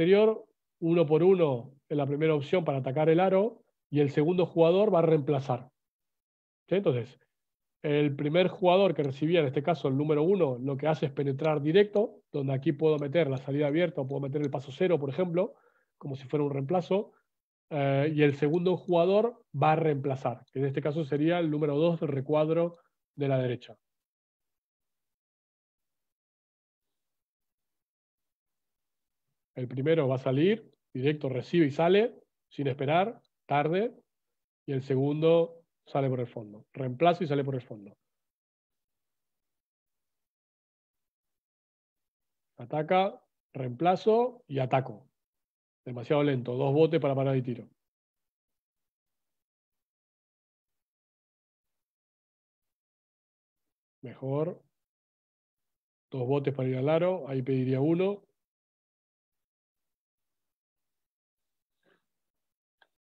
anterior uno por uno en la primera opción para atacar el aro y el segundo jugador va a reemplazar. Entonces, el primer jugador que recibía, en este caso el número uno, lo que hace es penetrar directo, donde aquí puedo meter la salida abierta o puedo meter el paso cero, por ejemplo, como si fuera un reemplazo. Eh, y el segundo jugador va a reemplazar, que en este caso sería el número dos del recuadro de la derecha. El primero va a salir, directo recibe y sale, sin esperar, tarde. Y el segundo sale por el fondo. Reemplazo y sale por el fondo. Ataca, reemplazo y ataco. Demasiado lento. Dos botes para parar y tiro. Mejor. Dos botes para ir al aro. Ahí pediría uno.